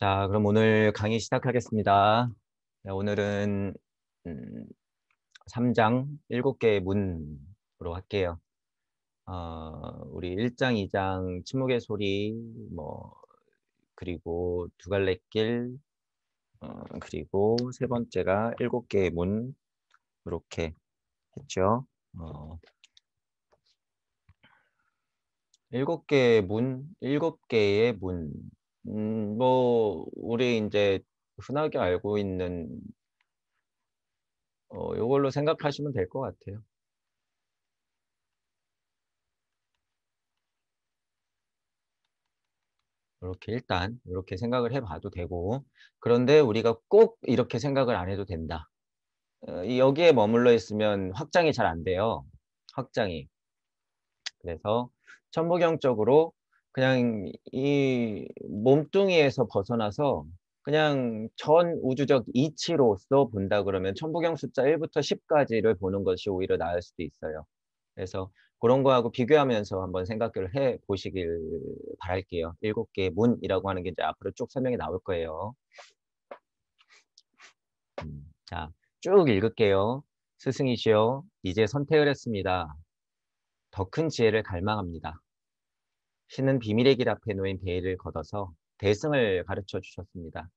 자, 그럼 오늘 강의 시작하겠습니다. 네, 오늘은 음, 3장 7개의 문으로 할게요. 어, 우리 1장, 2장 침묵의 소리, 뭐 그리고 두 갈래 길, 어, 그리고 세 번째가 7개의 문 이렇게 했죠. 어, 7개의 문, 7개의 문 음, 뭐 우리 이제 흔하게 알고 있는 어, 요걸로 생각하시면 될 것 같아요. 이렇게 일단 이렇게 생각을 해봐도 되고 그런데 우리가 꼭 이렇게 생각을 안 해도 된다. 어, 여기에 머물러 있으면 확장이 잘 안 돼요. 확장이. 그래서 천부경적으로 그냥 이 몸뚱이에서 벗어나서 그냥 전 우주적 이치로서 본다 그러면 천부경 숫자 1부터 10까지를 보는 것이 오히려 나을 수도 있어요. 그래서 그런 거하고 비교하면서 한번 생각을 해 보시길 바랄게요. 일곱 개의 문이라고 하는 게 이제 앞으로 쭉 설명이 나올 거예요. 음, 자, 쭉 읽을게요. 스승이시여, 이제 선택을 했습니다. 더 큰 지혜를 갈망합니다. 신은 비밀의 길 앞에 놓인 베일을 걷어서 대승을 가르쳐 주셨습니다.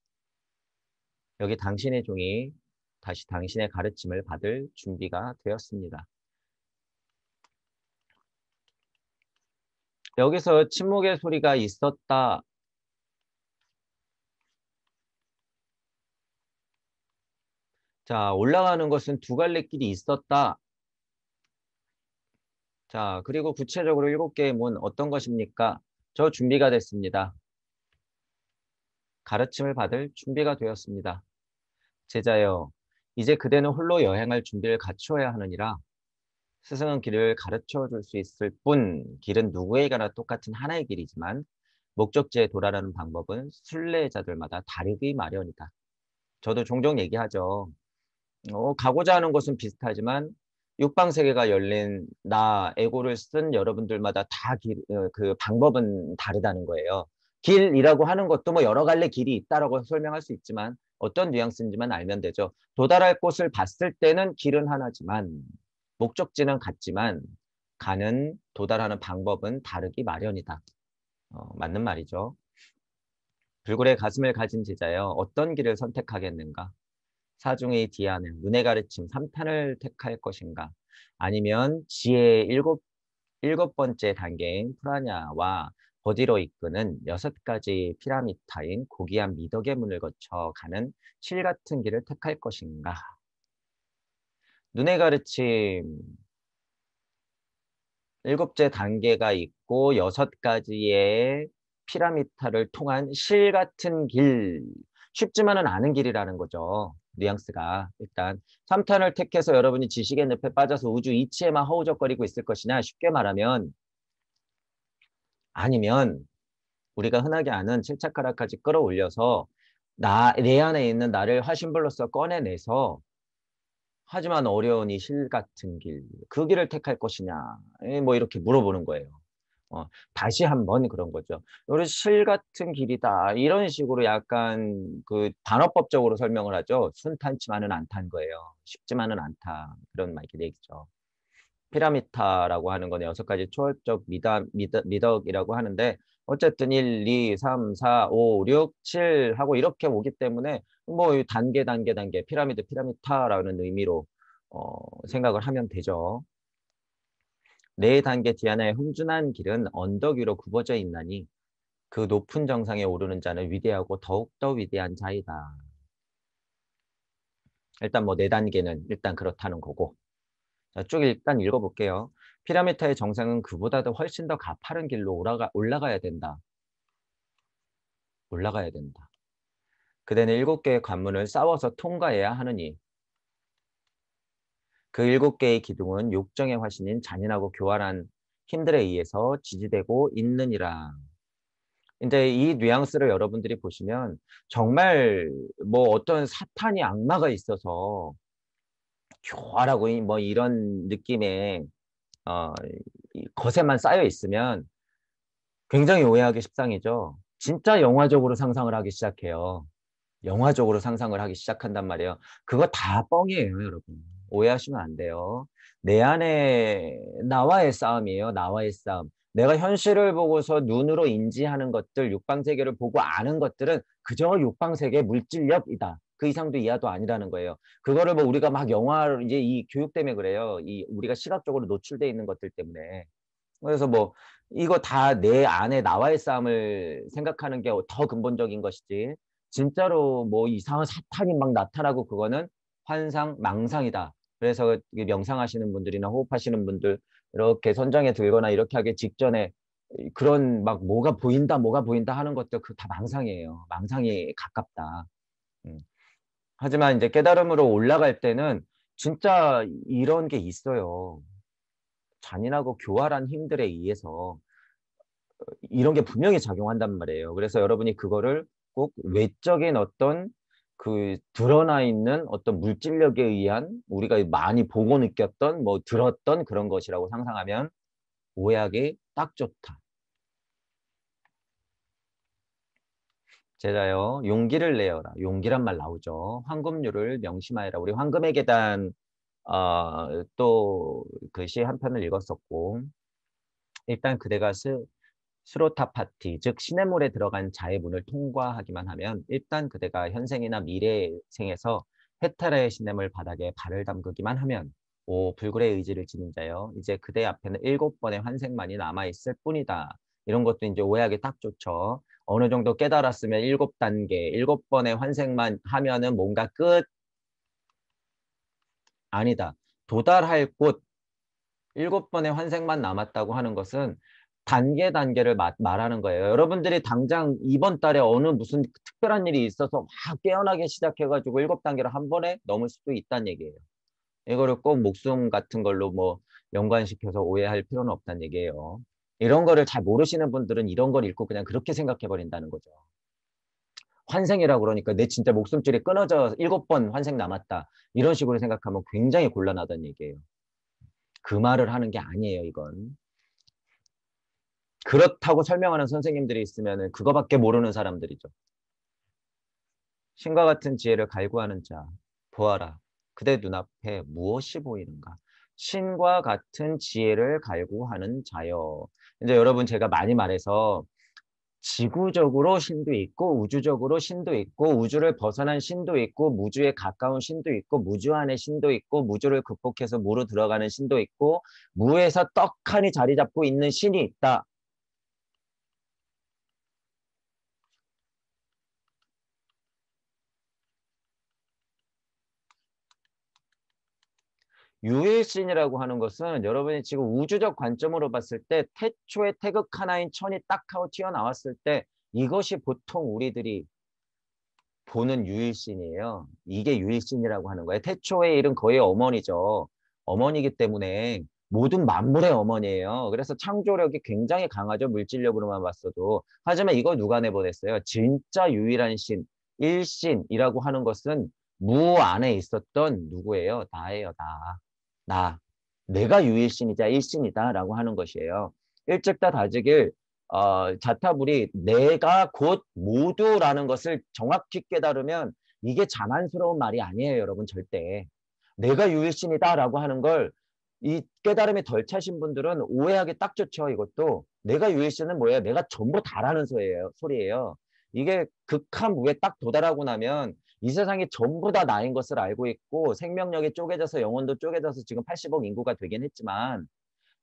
여기 당신의 종이 다시 당신의 가르침을 받을 준비가 되었습니다. 여기서 침묵의 소리가 있었다. 자, 올라가는 것은 두 갈래 길이 있었다. 자, 그리고 구체적으로 일곱 개의 문 어떤 것입니까? 저 준비가 됐습니다. 가르침을 받을 준비가 되었습니다. 제자여, 이제 그대는 홀로 여행할 준비를 갖추어야 하느니라. 스승은 길을 가르쳐 줄 수 있을 뿐 길은 누구에게나 똑같은 하나의 길이지만 목적지에 돌아하는 방법은 순례자들마다 다르기 마련이다. 저도 종종 얘기하죠. 어, 가고자 하는 곳은 비슷하지만 육방 세계가 열린 나 에고를 쓴 여러분들마다 다그 어, 방법은 다르다는 거예요. 길이라고 하는 것도 뭐 여러 갈래 길이 있다라고 설명할 수 있지만 어떤 뉘앙스인지만 알면 되죠. 도달할 곳을 봤을 때는 길은 하나지만 목적지는 같지만 가는 도달하는 방법은 다르기 마련이다. 어, 맞는 말이죠. 불굴의 가슴을 가진 제자여 어떤 길을 선택하겠는가? 사중의 디아는 눈의 가르침 3탄을 택할 것인가 아니면 지혜의 일곱, 일곱 번째 단계인 프라냐와 버디로 이끄는 여섯 가지 피라미타인 고귀한 미덕의 문을 거쳐 가는 실 같은 길을 택할 것인가 눈의 가르침 일곱째 단계가 있고 여섯 가지의 피라미타를 통한 실 같은 길 쉽지만은 않은 길이라는 거죠. 뉘앙스가 일단 3탄을 택해서 여러분이 지식의 늪에 빠져서 우주 이치에만 허우적거리고 있을 것이냐 쉽게 말하면 아니면 우리가 흔하게 아는 칠차카라까지 끌어올려서 나, 내 안에 있는 나를 화신불로서 꺼내내서 하지만 어려운 이 실 같은 길, 그 길을 택할 것이냐 예, 뭐 이렇게 물어보는 거예요. 어, 다시 한 번 그런 거죠. 요리실 같은 길이다. 이런 식으로 약간 그 단어법적으로 설명을 하죠. 순탄치만은 않다는 거예요. 쉽지만은 않다. 그런 말이되겠죠 피라미타라고 하는 거는 여섯 가지 초월적 미다 미덕, 미덕이라고 하는데 어쨌든 1, 2, 3, 4, 5, 6, 7 하고 이렇게 오기 때문에 뭐 단계 단계 단계 피라미드 피라미타라는 의미로 어, 생각을 하면 되죠. 네 단계 디아나의 흥준한 길은 언덕 위로 굽어져 있나니 그 높은 정상에 오르는 자는 위대하고 더욱더 위대한 자이다. 일단 뭐 네 단계는 일단 그렇다는 거고 자, 쭉 일단 읽어볼게요. 피라미터의 정상은 그보다도 훨씬 더 가파른 길로 올라가, 올라가야 된다. 올라가야 된다. 그대는 일곱 개의 관문을 싸워서 통과해야 하느니 그 일곱 개의 기둥은 욕정의 화신인 잔인하고 교활한 힘들에 의해서 지지되고 있느니라. 이제 이 뉘앙스를 여러분들이 보시면 정말 뭐 어떤 사탄이 악마가 있어서 교활하고 뭐 이런 느낌의 어, 것에만 쌓여 있으면 굉장히 오해하기 십상이죠. 진짜 영화적으로 상상을 하기 시작해요. 영화적으로 상상을 하기 시작한단 말이에요. 그거 다 뻥이에요, 여러분. 오해하시면 안 돼요. 내 안에 나와의 싸움이에요. 나와의 싸움. 내가 현실을 보고서 눈으로 인지하는 것들, 육방세계를 보고 아는 것들은 그저 육방세계 물질력이다. 그 이상도 이하도 아니라는 거예요. 그거를 뭐 우리가 막 영화 로 이제 이 교육 때문에 그래요. 이 우리가 시각적으로 노출돼 있는 것들 때문에. 그래서 뭐 이거 다 내 안에 나와의 싸움을 생각하는 게 더 근본적인 것이지. 진짜로 뭐 이상한 사탄이 막 나타나고 그거는 환상, 망상이다. 그래서 명상하시는 분들이나 호흡하시는 분들 이렇게 선장에 들거나 이렇게 하기 직전에 그런 막 뭐가 보인다 뭐가 보인다 하는 것도 그 다 망상이에요. 망상이 가깝다. 음. 하지만 이제 깨달음으로 올라갈 때는 진짜 이런 게 있어요. 잔인하고 교활한 힘들에 의해서 어, 이런 게 분명히 작용한단 말이에요. 그래서 여러분이 그거를 꼭 외적인 어떤 그 드러나 있는 어떤 물질력에 의한 우리가 많이 보고 느꼈던 뭐 들었던 그런 것이라고 상상하면 오약이 딱 좋다. 제가요 용기를 내어라 용기란 말 나오죠 황금률을 명심하여라 우리 황금의 계단 어, 또 글씨 그 한 편을 읽었었고 일단 그대가 스로타 파티, 즉 시냇물에 들어간 자의문을 통과하기만 하면 일단 그대가 현생이나 미래의 생에서 헤탈의 시냇물 바닥에 발을 담그기만 하면 오 불굴의 의지를 지닌 자여 이제 그대 앞에는 일곱 번의 환생만이 남아있을 뿐이다. 이런 것도 이제 오해하기 딱 좋죠. 어느 정도 깨달았으면 일곱 단계, 일곱 번의 환생만 하면은 뭔가 끝 아니다. 도달할 곳 일곱 번의 환생만 남았다고 하는 것은 단계 단계를 마, 말하는 거예요. 여러분들이 당장 이번 달에 어느 무슨 특별한 일이 있어서 막 깨어나게 시작해가지고 일곱 단계를 한 번에 넘을 수도 있다는 얘기예요. 이거를 꼭 목숨 같은 걸로 뭐 연관시켜서 오해할 필요는 없다는 얘기예요. 이런 거를 잘 모르시는 분들은 이런 걸 읽고 그냥 그렇게 생각해 버린다는 거죠. 환생이라 고 그러니까 내 진짜 목숨줄이 끊어져 일곱 번 환생 남았다 이런 식으로 생각하면 굉장히 곤란하다는 얘기예요. 그 말을 하는 게 아니에요 이건. 그렇다고 설명하는 선생님들이 있으면 그거밖에 모르는 사람들이죠. 신과 같은 지혜를 갈구하는 자, 보아라. 그대 눈앞에 무엇이 보이는가? 신과 같은 지혜를 갈구하는 자여. 이제 여러분 제가 많이 말해서 지구적으로 신도 있고 우주적으로 신도 있고 우주를 벗어난 신도 있고 무주에 가까운 신도 있고 무주 안에 신도 있고 무주를 극복해서 무로 들어가는 신도 있고 무에서 떡하니 자리 잡고 있는 신이 있다. 유일신이라고 하는 것은 여러분이 지금 우주적 관점으로 봤을 때 태초의 태극 하나인 천이 딱 하고 튀어나왔을 때 이것이 보통 우리들이 보는 유일신이에요. 이게 유일신이라고 하는 거예요. 태초의 일은 거의 어머니죠. 어머니이기 때문에 모든 만물의 어머니예요. 그래서 창조력이 굉장히 강하죠. 물질력으로만 봤어도. 하지만 이걸 누가 내보냈어요? 진짜 유일한 신, 일신이라고 하는 것은 무 안에 있었던 누구예요? 나예요, 나. 나, 아, 내가 유일신이자 일신이다 라고 하는 것이에요. 일찍 다 다지길 어, 자타불이 내가 곧 모두라는 것을 정확히 깨달으면 이게 자만스러운 말이 아니에요 여러분 절대. 내가 유일신이다 라고 하는 걸 이 깨달음이 덜 차신 분들은 오해하기 딱 좋죠 이것도. 내가 유일신은 뭐예요? 내가 전부 다라는 소리예요. 소리예요. 이게 극한 무에 딱 도달하고 나면 이 세상이 전부 다 나인 것을 알고 있고 생명력이 쪼개져서 영혼도 쪼개져서 지금 80억 인구가 되긴 했지만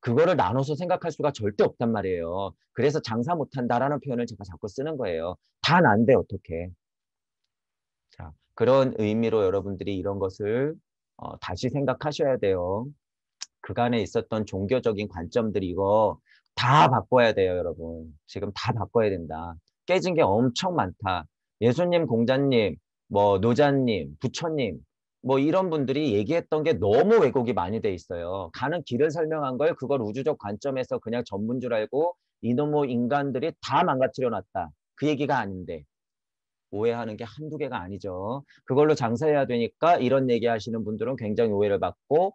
그거를 나눠서 생각할 수가 절대 없단 말이에요. 그래서 장사 못한다라는 표현을 제가 자꾸 쓰는 거예요. 다 난데 어떻게. 자, 그런 의미로 여러분들이 이런 것을 어, 다시 생각하셔야 돼요. 그간에 있었던 종교적인 관점들이 이거 다 바꿔야 돼요, 여러분. 지금 다 바꿔야 된다. 깨진 게 엄청 많다. 예수님 공자님, 뭐 노자님, 부처님 뭐 이런 분들이 얘기했던 게 너무 왜곡이 많이 돼 있어요. 가는 길을 설명한 걸 그걸 우주적 관점에서 그냥 전문 줄 알고 이놈의 인간들이 다 망가뜨려 놨다. 그 얘기가 아닌데 오해하는 게 한두 개가 아니죠. 그걸로 장사해야 되니까 이런 얘기 하시는 분들은 굉장히 오해를 받고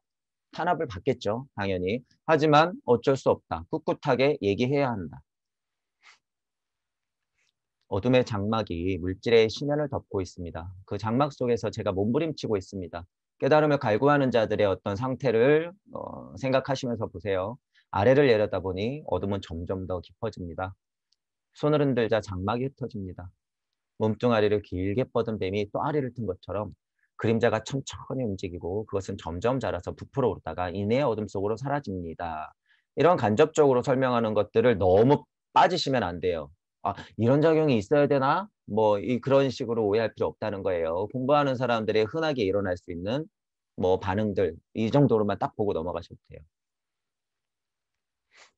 탄압을 받겠죠. 당연히. 하지만 어쩔 수 없다. 꿋꿋하게 얘기해야 한다. 어둠의 장막이 물질의 심연을 덮고 있습니다. 그 장막 속에서 제가 몸부림치고 있습니다. 깨달음을 갈구하는 자들의 어떤 상태를 어, 생각하시면서 보세요. 아래를 내려다보니 어둠은 점점 더 깊어집니다. 손을 흔들자 장막이 흩어집니다. 몸뚱아리를 길게 뻗은 뱀이 또 아리를 튼 것처럼 그림자가 천천히 움직이고 그것은 점점 자라서 부풀어 오르다가 이내 의 어둠 속으로 사라집니다. 이런 간접적으로 설명하는 것들을 너무 빠지시면 안 돼요. 아, 이런 작용이 있어야 되나? 뭐 이, 그런 식으로 오해할 필요 없다는 거예요. 공부하는 사람들의 흔하게 일어날 수 있는 뭐 반응들 이 정도로만 딱 보고 넘어가셔도 돼요.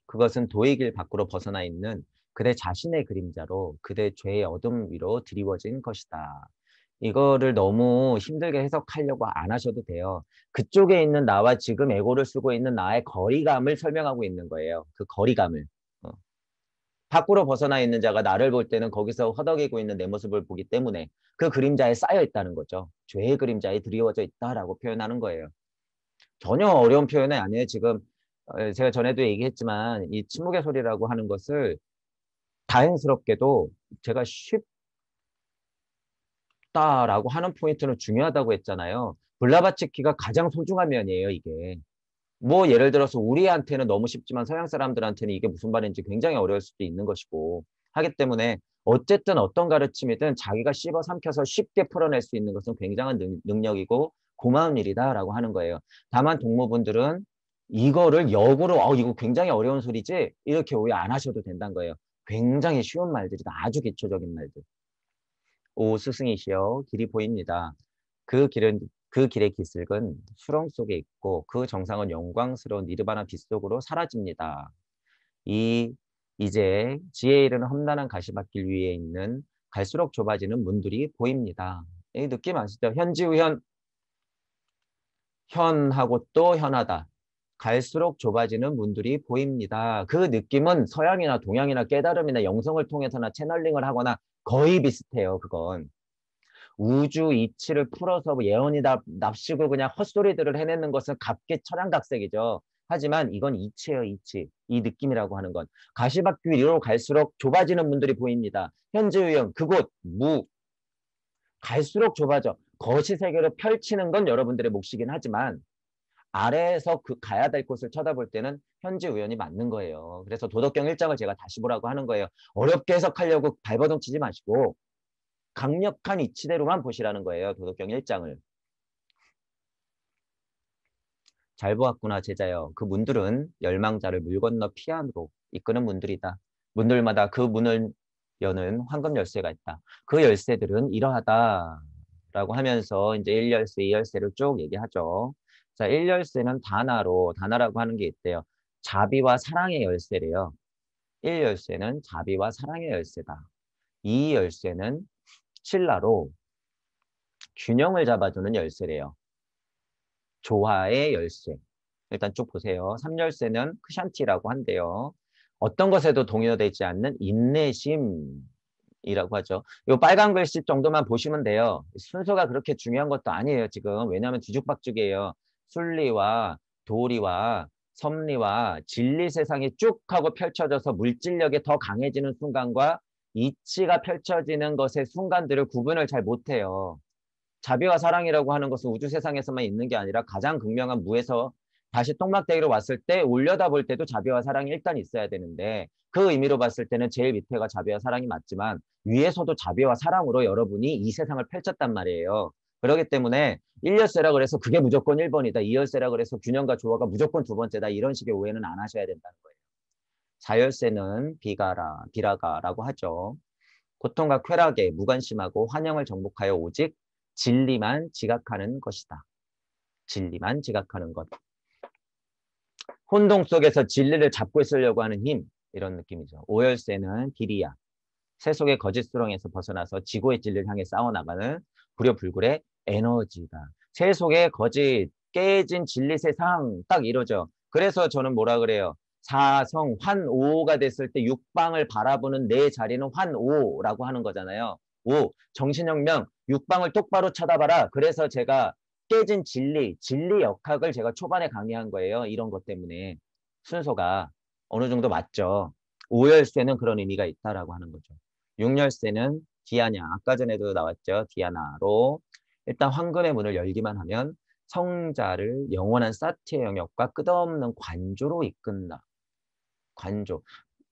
그것은 도의 길 밖으로 벗어나 있는 그대 자신의 그림자로 그대 죄의 어둠 위로 드리워진 것이다. 이거를 너무 힘들게 해석하려고 안 하셔도 돼요. 그쪽에 있는 나와 지금 에고를 쓰고 있는 나의 거리감을 설명하고 있는 거예요. 그 거리감을. 밖으로 벗어나 있는 자가 나를 볼 때는 거기서 허덕이고 있는 내 모습을 보기 때문에 그 그림자에 쌓여 있다는 거죠. 죄의 그림자에 드리워져 있다라고 표현하는 거예요. 전혀 어려운 표현은 아니에요. 지금 어, 제가 전에도 얘기했지만 이 침묵의 소리라고 하는 것을 다행스럽게도 제가 쉽다라고 하는 포인트는 중요하다고 했잖아요. 블라바치키가 가장 소중한 면이에요, 이게. 뭐 예를 들어서 우리한테는 너무 쉽지만 서양 사람들한테는 이게 무슨 말인지 굉장히 어려울 수도 있는 것이고 하기 때문에 어쨌든 어떤 가르침이든 자기가 씹어 삼켜서 쉽게 풀어낼 수 있는 것은 굉장한 능, 력이고 고마운 일이다라고 하는 거예요. 다만 동무분들은 이거를 역으로 어 이거 굉장히 어려운 소리지 이렇게 오해 안 하셔도 된다는 거예요. 굉장히 쉬운 말들이다. 아주 기초적인 말들. 오 스승이시여 길이 보입니다. 그 길은 그 길의 기슭은 수렁 속에 있고 그 정상은 영광스러운 니르바나 빛속으로 사라집니다. 이 이제 지혜 이르는 험난한 가시밭길 위에 있는 갈수록 좁아지는 문들이 보입니다. 이 느낌 아시죠? 현지우현 현하고 또 현하다. 갈수록 좁아지는 문들이 보입니다. 그 느낌은 서양이나 동양이나 깨달음이나 영성을 통해서나 채널링을 하거나 거의 비슷해요. 그건 우주 이치를 풀어서 뭐 예언이다 납시고 그냥 헛소리들을 해내는 것은 갑게 천양각색이죠. 하지만 이건 이치예요, 이치. 이 느낌이라고 하는 건. 가시밭길 위로 갈수록 좁아지는 분들이 보입니다. 현재 유형, 그곳, 무. 갈수록 좁아져. 거시 세계로 펼치는 건 여러분들의 몫이긴 하지만 아래에서 그 가야 될 곳을 쳐다볼 때는 현지 우연이 맞는 거예요. 그래서 도덕경 1장을 제가 다시 보라고 하는 거예요. 어렵게 해석하려고 발버둥 치지 마시고 강력한 이치대로만 보시라는 거예요. 도덕경 1장을. 잘 보았구나 제자여. 그 문들은 열망자를 물 건너 피안으로 이끄는 문들이다. 문들마다 그 문을 여는 황금 열쇠가 있다. 그 열쇠들은 이러하다. 라고 하면서 이제 1열쇠, 2열쇠를 쭉 얘기하죠. 자, 1열쇠는 다나로, 다나라고 하는 게 있대요. 자비와 사랑의 열쇠래요. 1열쇠는 자비와 사랑의 열쇠다. 2열쇠는 스틸라로 균형을 잡아주는 열쇠래요. 조화의 열쇠. 일단 쭉 보세요. 3열쇠는 크샨티라고 한대요. 어떤 것에도 동요되지 않는 인내심이라고 하죠. 이 빨간 글씨 정도만 보시면 돼요. 순서가 그렇게 중요한 것도 아니에요, 지금. 왜냐하면 뒤죽박죽이에요. 순리와 도리와 섭리와 진리 세상이 쭉 하고 펼쳐져서 물질력에 더 강해지는 순간과 이치가 펼쳐지는 것의 순간들을 구분을 잘 못해요. 자비와 사랑이라고 하는 것은 우주 세상에서만 있는 게 아니라 가장 극명한 무에서 다시 똥막대기로 왔을 때 올려다 볼 때도 자비와 사랑이 일단 있어야 되는데 그 의미로 봤을 때는 제일 밑에가 자비와 사랑이 맞지만 위에서도 자비와 사랑으로 여러분이 이 세상을 펼쳤단 말이에요. 그러기 때문에 1열세라 그래서 그게 무조건 1번이다. 2열세라 그래서 균형과 조화가 무조건 두 번째다. 이런 식의 오해는 안 하셔야 된다는 거예요. 자열세는 비가라, 비라가라고 하죠. 고통과 쾌락에 무관심하고 환영을 정복하여 오직 진리만 지각하는 것이다. 진리만 지각하는 것. 혼동 속에서 진리를 잡고 있으려고 하는 힘 이런 느낌이죠. 오열세는 비리야. 세속의 거짓수렁에서 벗어나서 지구의 진리를 향해 싸워나가는 불효불굴의 에너지다. 세속의 거짓, 깨진 진리 세상 딱 이러죠. 그래서 저는 뭐라 그래요. 사성 환오가 됐을 때 육방을 바라보는 내 자리는 환오라고 하는 거잖아요. 오 정신혁명 육방을 똑바로 쳐다봐라. 그래서 제가 깨진 진리, 진리 역학을 제가 초반에 강의한 거예요. 이런 것 때문에 순서가 어느 정도 맞죠. 오열쇠는 그런 의미가 있다라고 하는 거죠. 육열쇠는 디아냐, 아까 전에도 나왔죠. 디아나로 일단 황금의 문을 열기만 하면 성자를 영원한 사티의 영역과 끝없는 관조로 이끈다. 관조.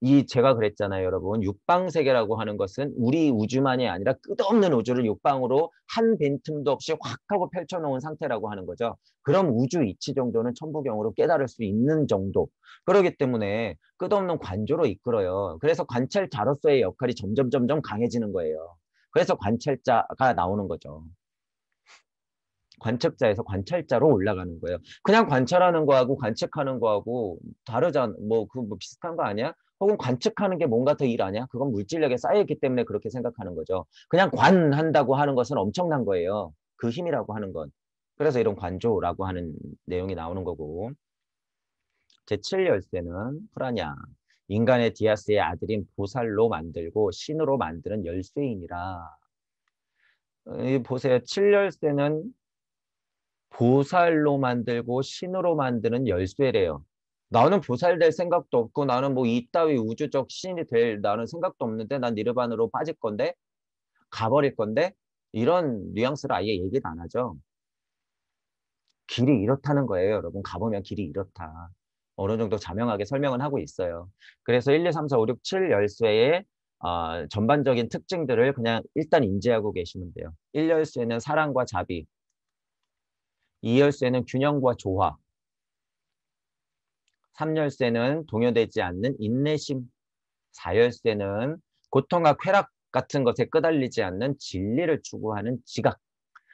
이 제가 그랬잖아요, 여러분. 육방 세계라고 하는 것은 우리 우주만이 아니라 끝없는 우주를 육방으로 한 빈틈도 없이 확 하고 펼쳐 놓은 상태라고 하는 거죠. 그럼 우주 이치 정도는 천부경으로 깨달을 수 있는 정도. 그러기 때문에 끝없는 관조로 이끌어요. 그래서 관찰자로서의 역할이 점점 점점 강해지는 거예요. 그래서 관찰자가 나오는 거죠. 관측자에서 관찰자로 올라가는 거예요. 그냥 관찰하는 거하고 관측하는 거하고 다르잖아. 뭐그 뭐 비슷한 거 아니야? 혹은 관측하는 게 뭔가 더 일 아니야? 그건 물질력에 쌓여있기 때문에 그렇게 생각하는 거죠. 그냥 관한다고 하는 것은 엄청난 거예요. 그 힘이라고 하는 건. 그래서 이런 관조라고 하는 내용이 나오는 거고. 제7열쇠는 프라냐. 인간의 디아스의 아들인 보살로 만들고 신으로 만드는 열쇠이니라. 보세요. 7열쇠는 보살로 만들고 신으로 만드는 열쇠래요. 나는 보살 될 생각도 없고 나는 뭐 이따위 우주적 신이 될 나는 생각도 없는데 난 니르반으로 빠질 건데 가버릴 건데 이런 뉘앙스를 아예 얘기를안 하죠. 길이 이렇다는 거예요, 여러분. 가보면 길이 이렇다. 어느 정도 자명하게 설명을 하고 있어요. 그래서 1, 2, 3, 4, 5, 6, 7 열쇠의 어, 전반적인 특징들을 그냥 일단 인지하고 계시면 돼요. 1열쇠는 사랑과 자비, 2열쇠는 균형과 조화, 3열쇠는 동요되지 않는 인내심, 4열쇠는 고통과 쾌락 같은 것에 끄달리지 않는 진리를 추구하는 지각.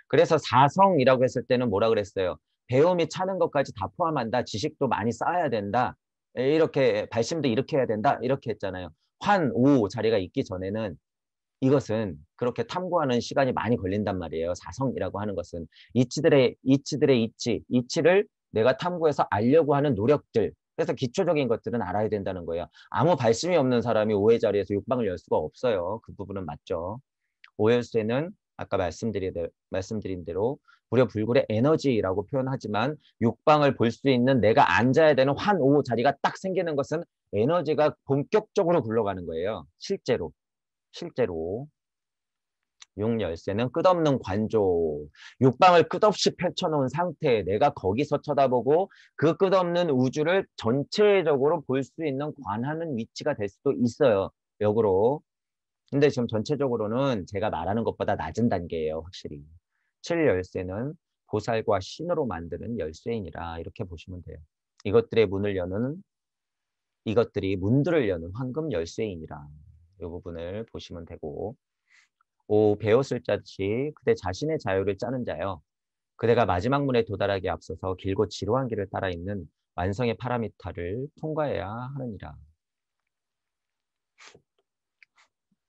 그래서 사성이라고 했을 때는 뭐라 그랬어요? 배움이 차는 것까지 다 포함한다. 지식도 많이 쌓아야 된다. 이렇게 발심도 이렇게 해야 된다. 이렇게 했잖아요. 환, 우 자리가 있기 전에는 이것은 그렇게 탐구하는 시간이 많이 걸린단 말이에요. 사성이라고 하는 것은 이치들의 이치들의 이치, 이치를 내가 탐구해서 알려고 하는 노력들. 그래서 기초적인 것들은 알아야 된다는 거예요. 아무 발심이 없는 사람이 오해 자리에서 욕방을 열 수가 없어요. 그 부분은 맞죠. 오열에는 아까 말씀드린, 대로 무려 불굴의 에너지라고 표현하지만 육방을 볼 수 있는 내가 앉아야 되는 환, 오 자리가 딱 생기는 것은 에너지가 본격적으로 굴러가는 거예요. 실제로. 실제로 육열쇠는 끝없는 관조, 육방을 끝없이 펼쳐놓은 상태, 내가 거기서 쳐다보고 그 끝없는 우주를 전체적으로 볼 수 있는 관하는 위치가 될 수도 있어요. 역으로. 근데 지금 전체적으로는 제가 말하는 것보다 낮은 단계예요. 확실히. 칠열쇠는 보살과 신으로 만드는 열쇠인이라 이렇게 보시면 돼요. 이것들의 문을 여는 이것들이 문들을 여는 황금 열쇠인이라 이 부분을 보시면 되고 오 배웠을 자치 그대 자신의 자유를 짜는 자요 그대가 마지막 문에 도달하기 앞서서 길고 지루한 길을 따라 있는 완성의 파라미터를 통과해야 하느니라.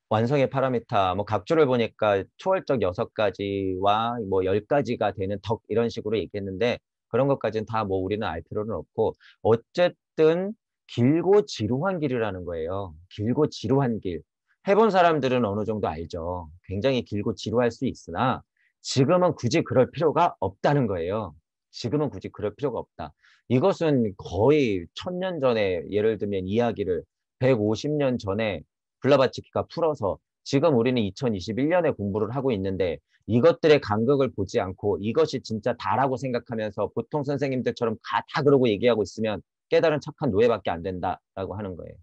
완성의 파라미터, 뭐 각주를 보니까 초월적 여섯 가지와뭐 열가지가 되는 덕 이런 식으로 얘기했는데 그런 것까지는 다 뭐 우리는 알 필요는 없고 어쨌든 길고 지루한 길이라는 거예요. 길고 지루한 길. 해본 사람들은 어느 정도 알죠. 굉장히 길고 지루할 수 있으나 지금은 굳이 그럴 필요가 없다는 거예요. 지금은 굳이 그럴 필요가 없다. 이것은 거의 천년 전에 예를 들면 이야기를 150년 전에 블라바치키가 풀어서 지금 우리는 2021년에 공부를 하고 있는데 이것들의 간극을 보지 않고 이것이 진짜 다라고 생각하면서 보통 선생님들처럼 다, 다 그러고 얘기하고 있으면 깨달은 착한 노예밖에 안 된다라고 하는 거예요.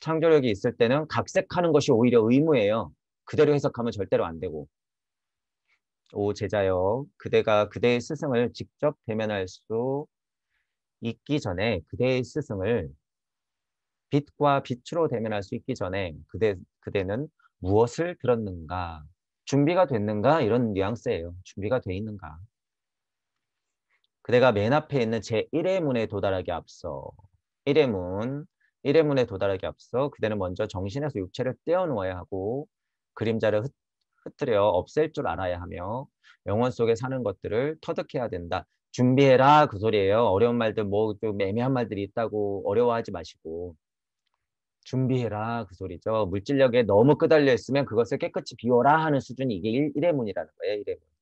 창조력이 있을 때는 각색하는 것이 오히려 의무예요. 그대로 해석하면 절대로 안 되고. 오 제자여, 그대가 그대의 스승을 직접 대면할 수 있기 전에 그대의 스승을 빛과 빛으로 대면할 수 있기 전에 그대, 그대는 무엇을 들었는가, 준비가 됐는가 이런 뉘앙스예요. 준비가 돼 있는가. 그대가 맨 앞에 있는 제1의 문에 도달하기 앞서 1의 문, 1의 문에 도달하기 앞서 그대는 먼저 정신에서 육체를 떼어놓아야 하고 그림자를 흩, 흩뜨려 없앨 줄 알아야 하며 영혼 속에 사는 것들을 터득해야 된다. 준비해라 그 소리예요. 어려운 말들 뭐좀 애매한 말들이 있다고 어려워하지 마시고 준비해라 그 소리죠. 물질력에 너무 끄달려 있으면 그것을 깨끗이 비워라 하는 수준이 이게 1, 의 문이라는 거예요. 1의 문.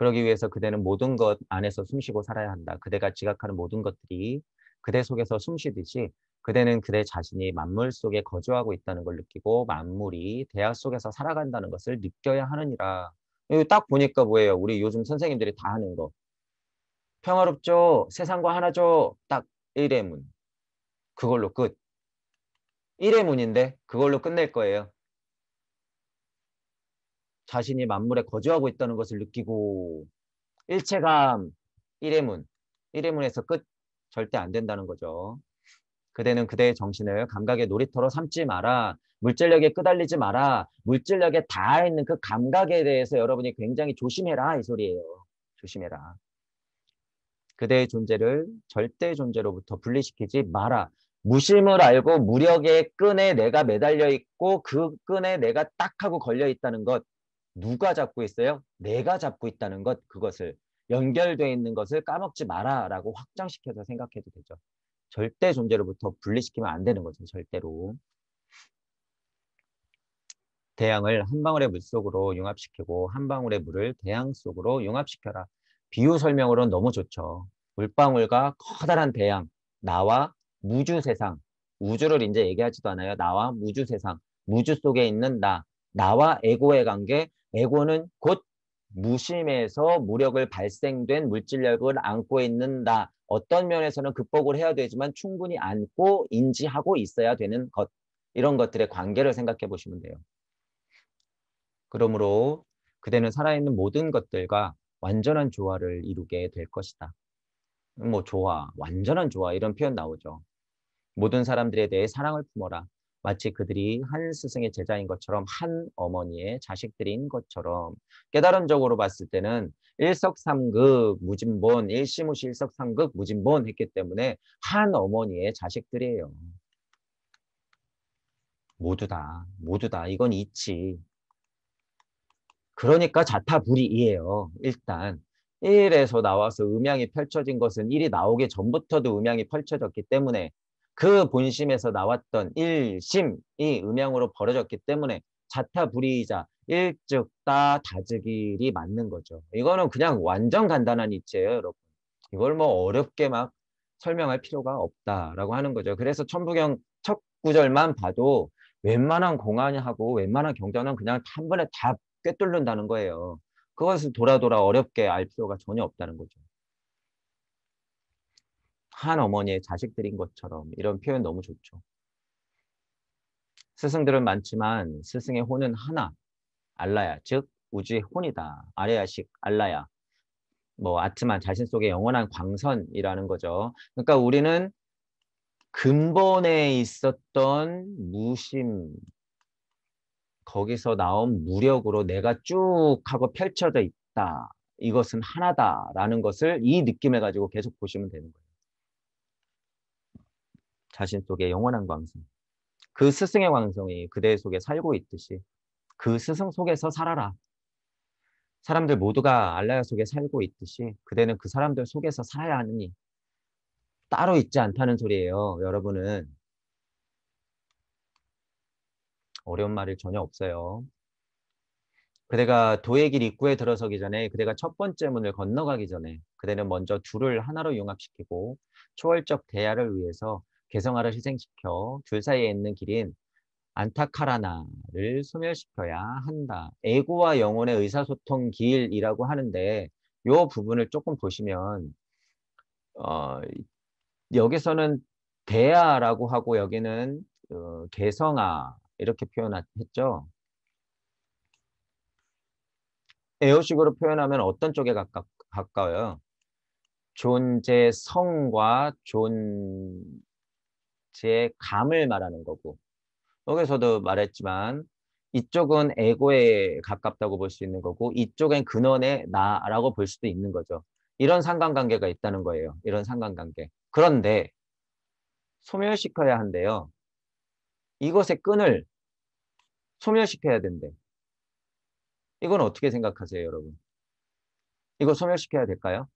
그러기 위해서 그대는 모든 것 안에서 숨쉬고 살아야 한다. 그대가 지각하는 모든 것들이 그대 속에서 숨쉬듯이 그대는 그대 자신이 만물 속에 거주하고 있다는 걸 느끼고 만물이 대학 속에서 살아간다는 것을 느껴야 하느니라. 이거 딱 보니까 뭐예요? 우리 요즘 선생님들이 다 하는 거. 평화롭죠? 세상과 하나죠? 딱 1의 문. 그걸로 끝. 1의 문인데 그걸로 끝낼 거예요. 자신이 만물에 거주하고 있다는 것을 느끼고 일체감 일회문 일회문에서 끝 절대 안 된다는 거죠. 그대는 그대의 정신을 감각의 놀이터로 삼지 마라. 물질력에 끄달리지 마라. 물질력에 닿아 있는 그 감각에 대해서 여러분이 굉장히 조심해라 이 소리예요. 조심해라. 그대의 존재를 절대 존재로부터 분리시키지 마라. 무심을 알고 무력의 끈에 내가 매달려 있고 그 끈에 내가 딱 하고 걸려 있다는 것 누가 잡고 있어요? 내가 잡고 있다는 것, 그것을 연결되어 있는 것을 까먹지 마라라고 확장시켜서 생각해도 되죠. 절대 존재로부터 분리시키면 안 되는 거죠. 절대로. 대양을 한 방울의 물 속으로 융합시키고 한 방울의 물을 대양 속으로 융합시켜라. 비유 설명으로는 너무 좋죠. 물방울과 커다란 대양, 나와 무주 세상, 우주를 이제 얘기하지도 않아요. 나와 무주 세상, 무주 속에 있는 나, 나와 에고의 관계, 에고는 곧 무심에서 무력을 발생된 물질력을 안고 있는다. 어떤 면에서는 극복을 해야 되지만 충분히 안고 인지하고 있어야 되는 것. 이런 것들의 관계를 생각해 보시면 돼요. 그러므로 그대는 살아있는 모든 것들과 완전한 조화를 이루게 될 것이다. 뭐 조화, 완전한 조화 이런 표현 나오죠. 모든 사람들에 대해 사랑을 품어라. 마치 그들이 한 스승의 제자인 것처럼 한 어머니의 자식들인 것처럼 깨달음적으로 봤을 때는 일석삼극 무진본 일시무시 일석삼극 무진본 했기 때문에 한 어머니의 자식들이에요. 모두 다 모두 다 이건 있지. 그러니까 자타불이이에요. 일단 1에서 나와서 음향이 펼쳐진 것은 1이 나오기 전부터도 음향이 펼쳐졌기 때문에 그 본심에서 나왔던 일심이 음양으로 벌어졌기 때문에 자타불이자 일즉다 다즈길이 맞는 거죠. 이거는 그냥 완전 간단한 이치예요, 여러분. 이걸 뭐 어렵게 막 설명할 필요가 없다라고 하는 거죠. 그래서 천부경 첫 구절만 봐도 웬만한 공안하고 웬만한 경전은 그냥 한 번에 다 꿰뚫는다는 거예요. 그것을 돌아 돌아 어렵게 알 필요가 전혀 없다는 거죠. 한 어머니의 자식들인 것처럼 이런 표현 너무 좋죠. 스승들은 많지만 스승의 혼은 하나, 알라야, 즉 우주의 혼이다. 아레아식 알라야, 뭐 아트만 자신 속의 영원한 광선이라는 거죠. 그러니까 우리는 근본에 있었던 무심, 거기서 나온 무력으로 내가 쭉 하고 펼쳐져 있다. 이것은 하나다라는 것을 이 느낌을 가지고 계속 보시면 되는 거예요. 자신 속에 영원한 광성, 그 스승의 광성이 그대 속에 살고 있듯이 그 스승 속에서 살아라. 사람들 모두가 알라야 속에 살고 있듯이 그대는 그 사람들 속에서 살아야 하느니 따로 있지 않다는 소리예요. 여러분은 어려운 말이 전혀 없어요. 그대가 도의 길 입구에 들어서기 전에 그대가 첫 번째 문을 건너가기 전에 그대는 먼저 둘을 하나로 융합시키고 초월적 대야를 위해서 개성화를 희생시켜 둘 사이에 있는 길인 안타카라나를 소멸시켜야 한다. 에고와 영혼의 의사소통 길이라고 하는데 요 부분을 조금 보시면 어, 여기서는 대야라고 하고 여기는 어, 개성아 이렇게 표현했죠. 에어식으로 표현하면 어떤 쪽에 가깝, 가까워요? 존재성과 존제 감을 말하는 거고 여기서도 말했지만 이쪽은 에고에 가깝다고 볼 수 있는 거고 이쪽엔 근원의 나라고 볼 수도 있는 거죠. 이런 상관관계가 있다는 거예요. 이런 상관관계. 그런데 소멸시켜야 한대요. 이것의 끈을 소멸시켜야 된대. 이건 어떻게 생각하세요, 여러분? 이거 소멸시켜야 될까요?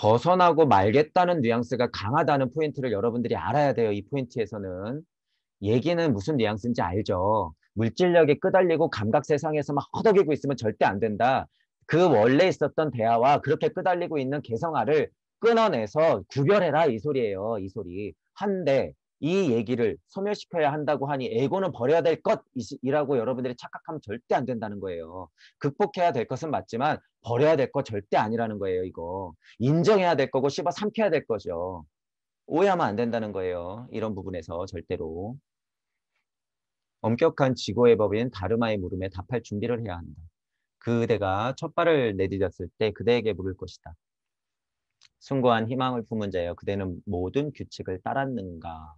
벗어나고 말겠다는 뉘앙스가 강하다는 포인트를 여러분들이 알아야 돼요. 이 포인트에서는. 얘기는 무슨 뉘앙스인지 알죠. 물질력에 끄달리고 감각 세상에서 막 허덕이고 있으면 절대 안 된다. 그 원래 있었던 대화와 그렇게 끄달리고 있는 개성화를 끊어내서 구별해라 이 소리예요. 이 소리. 한데 이 얘기를 소멸시켜야 한다고 하니 에고는 버려야 될 것이라고 여러분들이 착각하면 절대 안 된다는 거예요. 극복해야 될 것은 맞지만 버려야 될 것 절대 아니라는 거예요. 이거 인정해야 될 거고 씹어 삼켜야 될 거죠. 오해하면 안 된다는 거예요. 이런 부분에서 절대로. 엄격한 지고의 법인 다르마의 물음에 답할 준비를 해야 한다. 그대가 첫 발을 내디뎠을 때 그대에게 물을 것이다. 숭고한 희망을 품은 자여 그대는 모든 규칙을 따랐는가?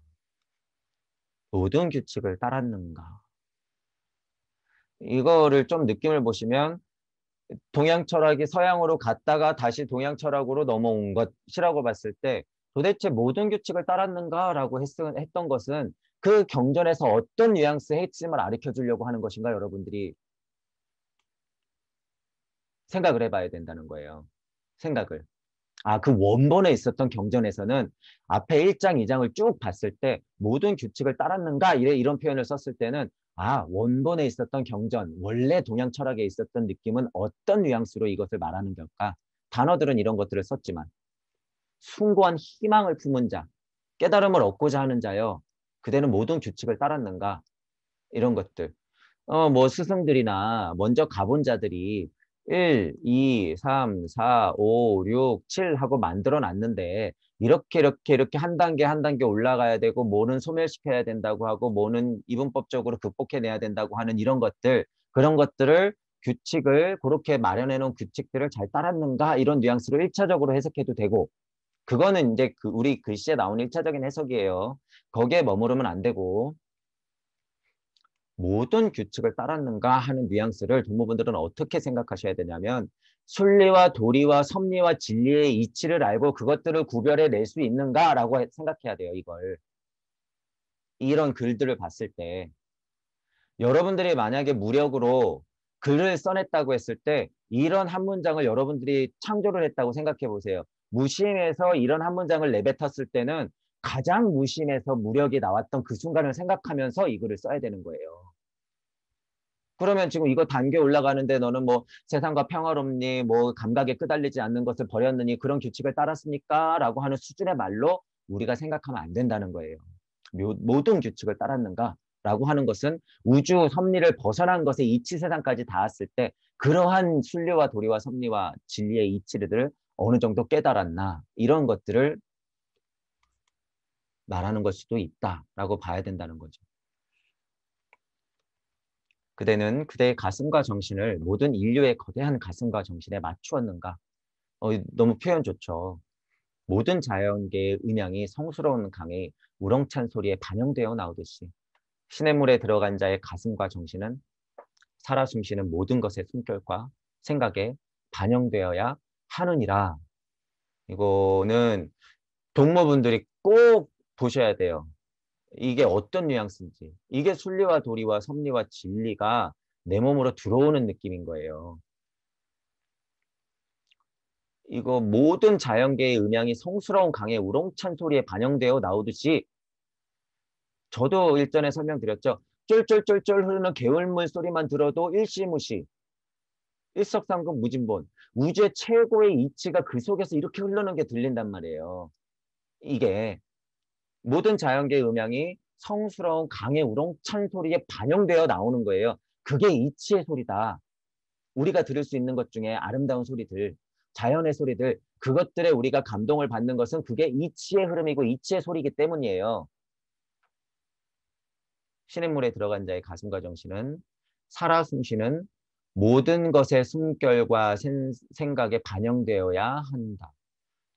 모든 규칙을 따랐는가? 이거를 좀 느낌을 보시면 동양 철학이 서양으로 갔다가 다시 동양 철학으로 넘어온 것이라고 봤을 때 도대체 모든 규칙을 따랐는가라고 했던 것은 그 경전에서 어떤 뉘앙스의 핵심을 아리켜 주려고 하는 것인가 여러분들이 생각을 해봐야 된다는 거예요. 생각을. 아, 그 원본에 있었던 경전에서는 앞에 1장, 2장을 쭉 봤을 때 모든 규칙을 따랐는가? 이래 이런 표현을 썼을 때는 아, 원본에 있었던 경전, 원래 동양 철학에 있었던 느낌은 어떤 뉘앙스로 이것을 말하는 걸까? 단어들은 이런 것들을 썼지만 숭고한 희망을 품은 자, 깨달음을 얻고자 하는 자여 그대는 모든 규칙을 따랐는가? 이런 것들. 어, 뭐 스승들이나 먼저 가본 자들이 1, 2, 3, 4, 5, 6, 7 하고 만들어 놨는데 이렇게 이렇게 이렇게 한 단계 한 단계 올라가야 되고 뭐는 소멸시켜야 된다고 하고 뭐는 이분법적으로 극복해내야 된다고 하는 이런 것들 그런 것들을 규칙을 그렇게 마련해 놓은 규칙들을 잘 따랐는가 이런 뉘앙스로 1차적으로 해석해도 되고 그거는 이제 그 우리 글씨에 나온 1차적인 해석이에요. 거기에 머무르면 안 되고 모든 규칙을 따랐는가 하는 뉘앙스를 동무분들은 어떻게 생각하셔야 되냐면 순리와 도리와 섭리와 진리의 이치를 알고 그것들을 구별해 낼 수 있는가라고 생각해야 돼요, 이걸. 이런 글들을 봤을 때 여러분들이 만약에 무력으로 글을 써냈다고 했을 때 이런 한 문장을 여러분들이 창조를 했다고 생각해 보세요. 무심해서 이런 한 문장을 내뱉었을 때는 가장 무심해서 무력이 나왔던 그 순간을 생각하면서 이 글을 써야 되는 거예요. 그러면 지금 이거 단계 올라가는데 너는 뭐 세상과 평화롭니 뭐 감각에 끄달리지 않는 것을 버렸느니 그런 규칙을 따랐습니까? 라고 하는 수준의 말로 우리가 생각하면 안 된다는 거예요. 모든 규칙을 따랐는가? 라고 하는 것은 우주 섭리를 벗어난 것의 이치 세상까지 닿았을 때 그러한 순리와 도리와 섭리와 진리의 이치를 어느 정도 깨달았나 이런 것들을 말하는 걸 수도 있다라고 봐야 된다는 거죠. 그대는 그대의 가슴과 정신을 모든 인류의 거대한 가슴과 정신에 맞추었는가? 어, 너무 표현 좋죠. 모든 자연계의 음향이 성스러운 강의 우렁찬 소리에 반영되어 나오듯이 신의 물에 들어간 자의 가슴과 정신은 살아 숨쉬는 모든 것의 숨결과 생각에 반영되어야 하느니라. 이거는 동무분들이 꼭 보셔야 돼요. 이게 어떤 뉘앙스인지 이게 순리와 도리와 섭리와 진리가 내 몸으로 들어오는 느낌인 거예요. 이거 모든 자연계의 음향이 성스러운 강의 우렁찬 소리에 반영되어 나오듯이 저도 일전에 설명드렸죠. 쫄쫄쫄쫄 흐르는 개울물 소리만 들어도 일시무시 일석삼금 무진본 우주의 최고의 이치가 그 속에서 이렇게 흘러는게 들린단 말이에요. 이게 모든 자연계의 음향이 성스러운 강의 우렁찬 소리에 반영되어 나오는 거예요. 그게 이치의 소리다. 우리가 들을 수 있는 것 중에 아름다운 소리들, 자연의 소리들, 그것들에 우리가 감동을 받는 것은 그게 이치의 흐름이고 이치의 소리이기 때문이에요. 신의 물에 들어간 자의 가슴과 정신은 살아 숨쉬는 모든 것의 숨결과 생각에 반영되어야 한다.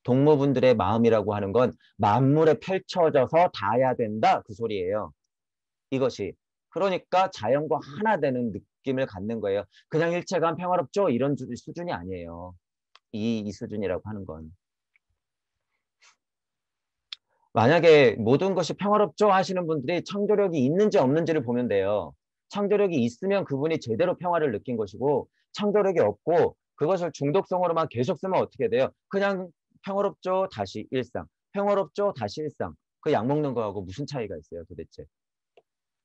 동무분들의 마음이라고 하는 건 만물에 펼쳐져서 닿아야 된다 그 소리예요. 이것이 그러니까 자연과 하나 되는 느낌을 갖는 거예요. 그냥 일체감 평화롭죠 이런 수준이 아니에요. 이, 이 수준이라고 하는 건. 만약에 모든 것이 평화롭죠 하시는 분들이 창조력이 있는지 없는지를 보면 돼요. 창조력이 있으면 그분이 제대로 평화를 느낀 것이고 창조력이 없고 그것을 중독성으로만 계속 쓰면 어떻게 돼요? 그냥 평화롭죠? 다시 일상. 평화롭죠? 다시 일상. 그 약 먹는 거하고 무슨 차이가 있어요 도대체?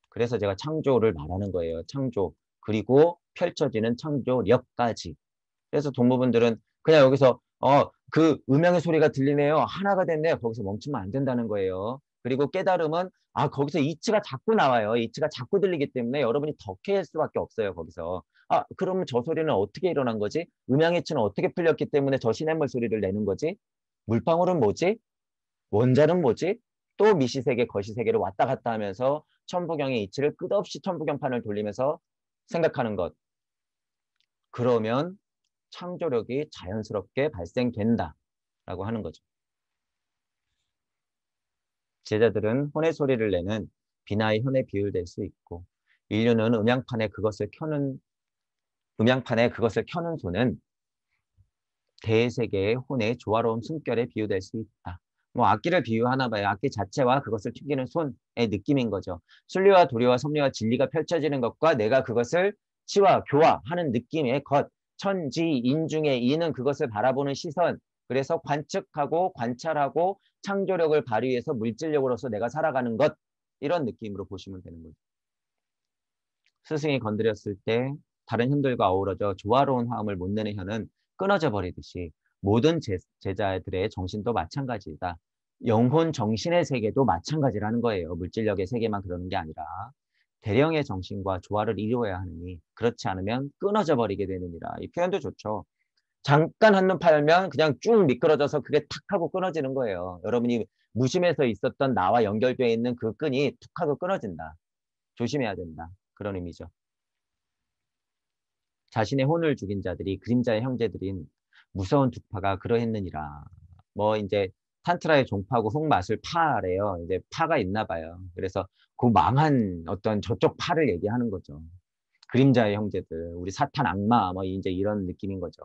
그래서 제가 창조를 말하는 거예요. 창조. 그리고 펼쳐지는 창조력까지. 그래서 동무분들은 그냥 여기서 어, 그 음향의 소리가 들리네요. 하나가 됐네요. 거기서 멈추면 안 된다는 거예요. 그리고 깨달음은 아 거기서 이치가 자꾸 나와요. 이치가 자꾸 들리기 때문에 여러분이 덕해질 수밖에 없어요. 거기서 아, 그러면 저 소리는 어떻게 일어난 거지? 음향해치는 어떻게 풀렸기 때문에 저 시냇물 소리를 내는 거지? 물방울은 뭐지? 원자는 뭐지? 또 미시세계, 거시세계로 왔다 갔다 하면서 천부경의 이치를 끝없이 천부경판을 돌리면서 생각하는 것. 그러면 창조력이 자연스럽게 발생된다라고 하는 거죠. 제자들은 혼의 소리를 내는 비나의 현에 비율될 수 있고 인류는 음향판에 그것을 켜는 음향판에 그것을 켜는 손은 대세계의 혼의 조화로운 숨결에 비유될 수 있다. 뭐 악기를 비유하나 봐요. 악기 자체와 그것을 튕기는 손의 느낌인 거죠. 순리와 도리와 섭리와 진리가 펼쳐지는 것과 내가 그것을 치와 교화하는 느낌의 것, 천지, 인중의 이는 그것을 바라보는 시선, 그래서 관측하고 관찰하고 창조력을 발휘해서 물질력으로서 내가 살아가는 것 이런 느낌으로 보시면 되는 거죠. 스승이 건드렸을 때 다른 현들과 어우러져 조화로운 화음을 못 내는 현은 끊어져 버리듯이 모든 제, 제자들의 정신도 마찬가지이다. 영혼 정신의 세계도 마찬가지라는 거예요. 물질력의 세계만 그러는 게 아니라 대령의 정신과 조화를 이루어야 하느니 그렇지 않으면 끊어져 버리게 되느니라. 이 표현도 좋죠. 잠깐 한눈 팔면 그냥 쭉 미끄러져서 그게 탁 하고 끊어지는 거예요. 여러분이 무심해서 있었던 나와 연결되어 있는 그 끈이 툭 하고 끊어진다. 조심해야 된다. 그런 의미죠. 자신의 혼을 죽인 자들이 그림자의 형제들인 무서운 두파가 그러했느니라. 뭐 이제 탄트라의 종파고 흑맛을 파래요. 이제 파가 있나 봐요. 그래서 그 망한 어떤 저쪽 파를 얘기하는 거죠. 그림자의 형제들, 우리 사탄 악마 뭐 이제 이런 느낌인 거죠.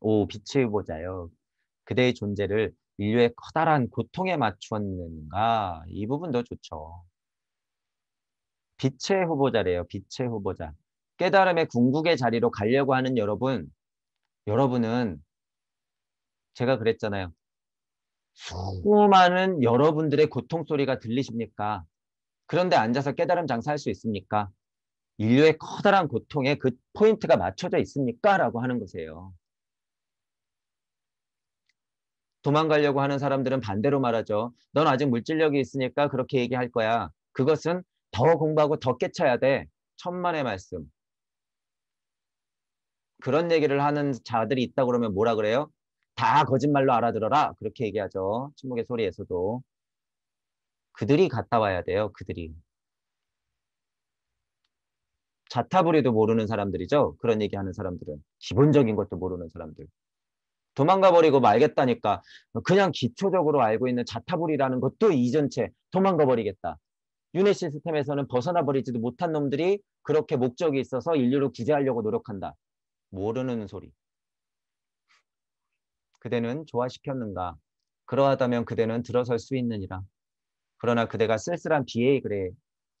오 빛을 보자요. 그대의 존재를 인류의 커다란 고통에 맞추었는가 이 부분도 좋죠. 빛의 후보자래요. 빛의 후보자. 깨달음의 궁극의 자리로 가려고 하는 여러분, 여러분은 제가 그랬잖아요. 수많은 여러분들의 고통 소리가 들리십니까? 그런데 앉아서 깨달음 장사할 수 있습니까? 인류의 커다란 고통에 그 포인트가 맞춰져 있습니까? 라고 하는 것이에요. 도망가려고 하는 사람들은 반대로 말하죠. 넌 아직 물질력이 있으니까 그렇게 얘기할 거야. 그것은 더 공부하고 더 깨쳐야 돼. 천만의 말씀. 그런 얘기를 하는 자들이 있다 그러면 뭐라 그래요? 다 거짓말로 알아들어라 그렇게 얘기하죠. 침묵의 소리에서도 그들이 갔다 와야 돼요. 그들이 자타부리도 모르는 사람들이죠. 그런 얘기하는 사람들은 기본적인 것도 모르는 사람들. 도망가 버리고 말겠다니까 그냥 기초적으로 알고 있는 자타불이라는 것도 이 전체 도망가 버리겠다. 유네 시스템에서는 벗어나 버리지도 못한 놈들이 그렇게 목적이 있어서 인류를 기제하려고 노력한다. 모르는 소리. 그대는 좋아시켰는가 그러하다면 그대는 들어설 수 있느니라. 그러나 그대가 쓸쓸한 비의 글에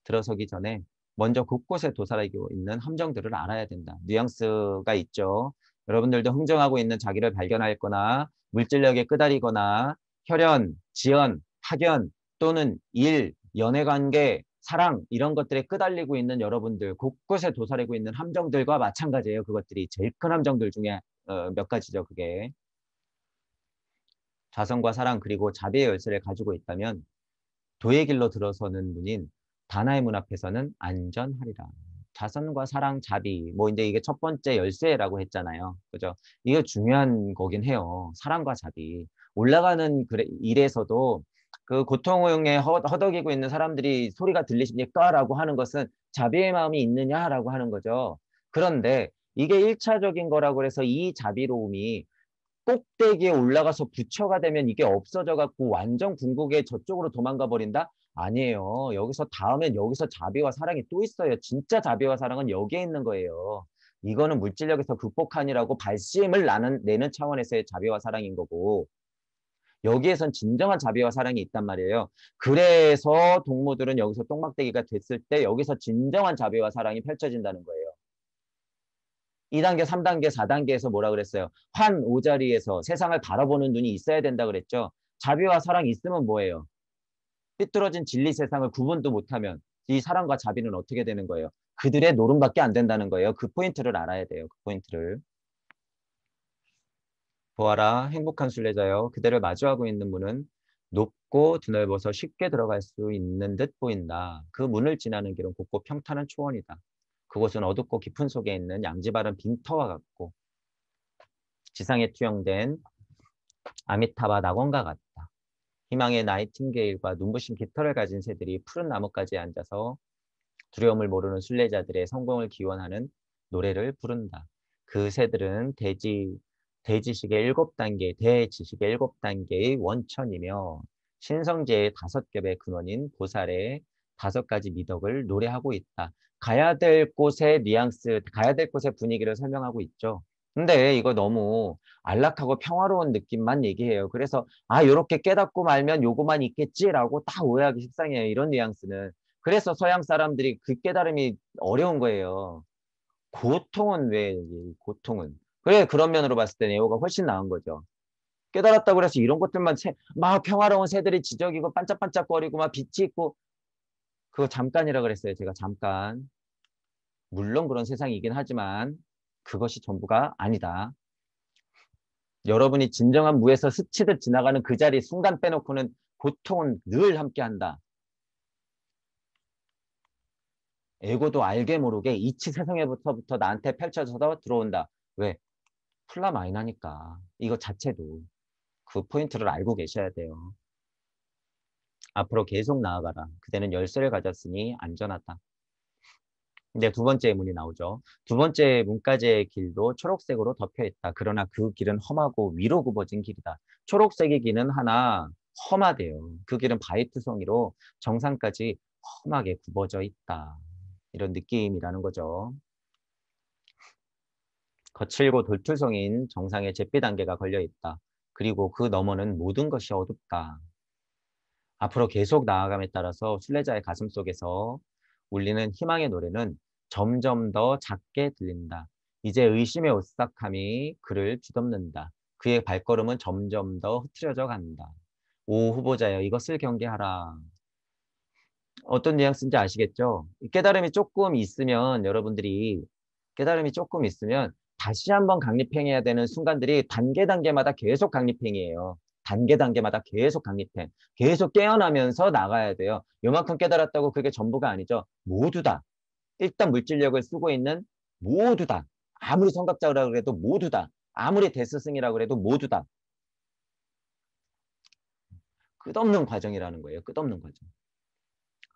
들어서기 전에 먼저 곳곳에 도사리고 있는 함정들을 알아야 된다. 뉘앙스가 있죠. 여러분들도 흥정하고 있는 자기를 발견하였 거나 물질력에 끄다리거나 혈연, 지연, 학연 또는 일, 연애관계, 사랑 이런 것들에 끄달리고 있는 여러분들 곳곳에 도사리고 있는 함정들과 마찬가지예요. 그것들이 제일 큰 함정들 중에 어, 몇 가지죠. 그게 자성과 사랑 그리고 자비의 열쇠를 가지고 있다면 도의 길로 들어서는 문인 다나의 문 앞에서는 안전하리라. 자선과 사랑, 자비. 뭐 이제 이게 첫 번째 열쇠라고 했잖아요. 그죠? 이게 중요한 거긴 해요. 사랑과 자비. 올라가는 그래, 일에서도 그 고통에 허덕이고 있는 사람들이 소리가 들리십니까라고 하는 것은 자비의 마음이 있느냐라고 하는 거죠. 그런데 이게 일차적인 거라고 해서 이 자비로움이 꼭대기에 올라가서 부처가 되면 이게 없어져 갖고 완전 궁극에 저쪽으로 도망가 버린다? 아니에요. 여기서 다음엔 여기서 자비와 사랑이 또 있어요. 진짜 자비와 사랑은 여기에 있는 거예요. 이거는 물질력에서 극복하니라고 발심을 나는, 내는 차원에서의 자비와 사랑인 거고 여기에선 진정한 자비와 사랑이 있단 말이에요. 그래서 동무들은 여기서 똥막대기가 됐을 때 여기서 진정한 자비와 사랑이 펼쳐진다는 거예요. 2단계, 3단계, 4단계에서 뭐라 그랬어요? 환 오자리에서 세상을 바라보는 눈이 있어야 된다 그랬죠. 자비와 사랑이 있으면 뭐예요? 삐뚤어진 진리 세상을 구분도 못하면 이 사랑과 자비는 어떻게 되는 거예요? 그들의 노름밖에 안 된다는 거예요. 그 포인트를 알아야 돼요. 그 포인트를. 보아라 행복한 순례자여 그대를 마주하고 있는 문은 높고 드넓어서 쉽게 들어갈 수 있는 듯 보인다. 그 문을 지나는 길은 곱고 평탄한 초원이다. 그곳은 어둡고 깊은 속에 있는 양지바른 빈터와 같고 지상에 투영된 아미타바 낙원과 같다. 희망의 나이팅게일과 눈부신 깃털을 가진 새들이 푸른 나뭇가지에 앉아서 두려움을 모르는 순례자들의 성공을 기원하는 노래를 부른다. 그 새들은 대지 대지식의 일곱 단계 대지식의 일곱 단계의 원천이며 신성제의 다섯 겹의 근원인 보살의 다섯 가지 미덕을 노래하고 있다. 가야 될 곳의 뉘앙스, 가야 될 곳의 분위기를 설명하고 있죠. 근데 이거 너무 안락하고 평화로운 느낌만 얘기해요. 그래서 아 이렇게 깨닫고 말면 요거만 있겠지라고 딱 오해하기 쉽상해요. 이런 뉘앙스는. 그래서 서양 사람들이 그 깨달음이 어려운 거예요. 고통은 왜 고통은 그래 그런 면으로 봤을 때 네오가 훨씬 나은 거죠. 깨달았다고 해서 이런 것들만 새, 막 평화로운 새들이 지적이고 반짝반짝거리고 막 빛이 있고 그거 잠깐이라 그랬어요. 제가 잠깐. 물론 그런 세상이긴 하지만 그것이 전부가 아니다. 여러분이 진정한 무에서 스치듯 지나가는 그 자리 순간 빼놓고는 고통은 늘 함께한다. 에고도 알게 모르게 이치 세상에부터부터 나한테 펼쳐져서 들어온다. 왜? 플라 마이너니까 이거 자체도 그 포인트를 알고 계셔야 돼요. 앞으로 계속 나아가라. 그대는 열쇠를 가졌으니 안전하다. 이제 네, 두 번째 문이 나오죠. 두 번째 문까지의 길도 초록색으로 덮여 있다. 그러나 그 길은 험하고 위로 굽어진 길이다. 초록색의 길은 하나 험하대요. 그 길은 바이트송이로 정상까지 험하게 굽어져 있다. 이런 느낌이라는 거죠. 거칠고 돌출성인 정상의 잿빛 단계가 걸려 있다. 그리고 그 너머는 모든 것이 어둡다. 앞으로 계속 나아감에 따라서 순례자의 가슴 속에서 울리는 희망의 노래는 점점 더 작게 들린다. 이제 의심의 오싹함이 그를 뒤덮는다. 그의 발걸음은 점점 더 흐트려져 간다. 오 후보자여 이것을 경계하라. 어떤 뉘앙스인지 아시겠죠? 깨달음이 조금 있으면 여러분들이 깨달음이 조금 있으면 다시 한번 강립행해야 되는 순간들이 단계 단계마다 계속 강립행이에요. 단계 단계마다 계속 강립행, 계속 깨어나면서 나가야 돼요. 요만큼 깨달았다고 그게 전부가 아니죠. 모두 다. 일단 물질력을 쓰고 있는 모두 다. 아무리 성각자라 그래도 모두 다. 아무리 대스승이라 그래도 모두 다. 끝없는 과정이라는 거예요. 끝없는 과정.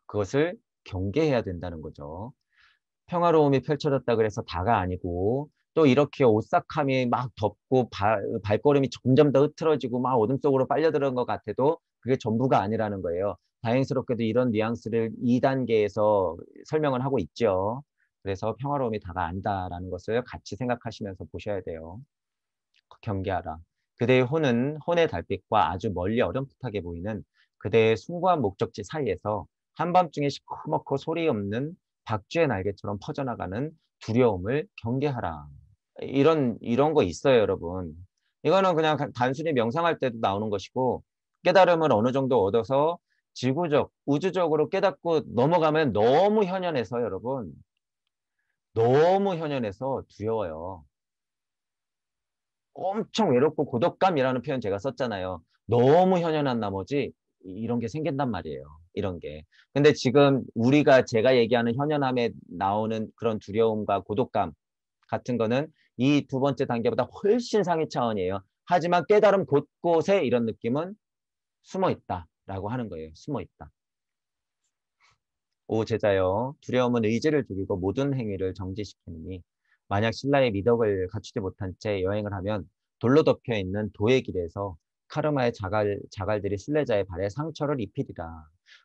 그것을 경계해야 된다는 거죠. 평화로움이 펼쳐졌다 그래서 다가 아니고 또 이렇게 오싹함이 막 덥고 발, 발걸음이 점점 더 흐트러지고 막 어둠 속으로 빨려드는 것 같아도 그게 전부가 아니라는 거예요. 다행스럽게도 이런 뉘앙스를 2단계에서 설명을 하고 있죠. 그래서 평화로움이 다가 아다라는 것을 같이 생각하시면서 보셔야 돼요. 경계하라. 그대의 혼은 혼의 달빛과 아주 멀리 어렴풋하게 보이는 그대의 숭고한 목적지 사이에서 한밤중에 시커멓고 소리 없는 박쥐의 날개처럼 퍼져나가는 두려움을 경계하라. 이런 이런 거 있어요, 여러분. 이거는 그냥 단순히 명상할 때도 나오는 것이고 깨달음을 어느 정도 얻어서 지구적, 우주적으로 깨닫고 넘어가면 너무 현연해서 여러분 너무 현연해서 두려워요. 엄청 외롭고 고독감이라는 표현 제가 썼잖아요. 너무 현연한 나머지 이런 게 생긴단 말이에요. 이런 게. 근데 지금 우리가 제가 얘기하는 현연함에 나오는 그런 두려움과 고독감 같은 거는 이 두 번째 단계보다 훨씬 상위 차원이에요. 하지만 깨달음 곳곳에 이런 느낌은 숨어 있다라고 하는 거예요. 숨어 있다. 오 제자여 두려움은 의지를 죽이고 모든 행위를 정지시키니 만약 신라의 미덕을 갖추지 못한 채 여행을 하면 돌로 덮여 있는 도의 길에서 카르마의 자갈, 자갈들이 신뢰자의 발에 상처를 입히리라.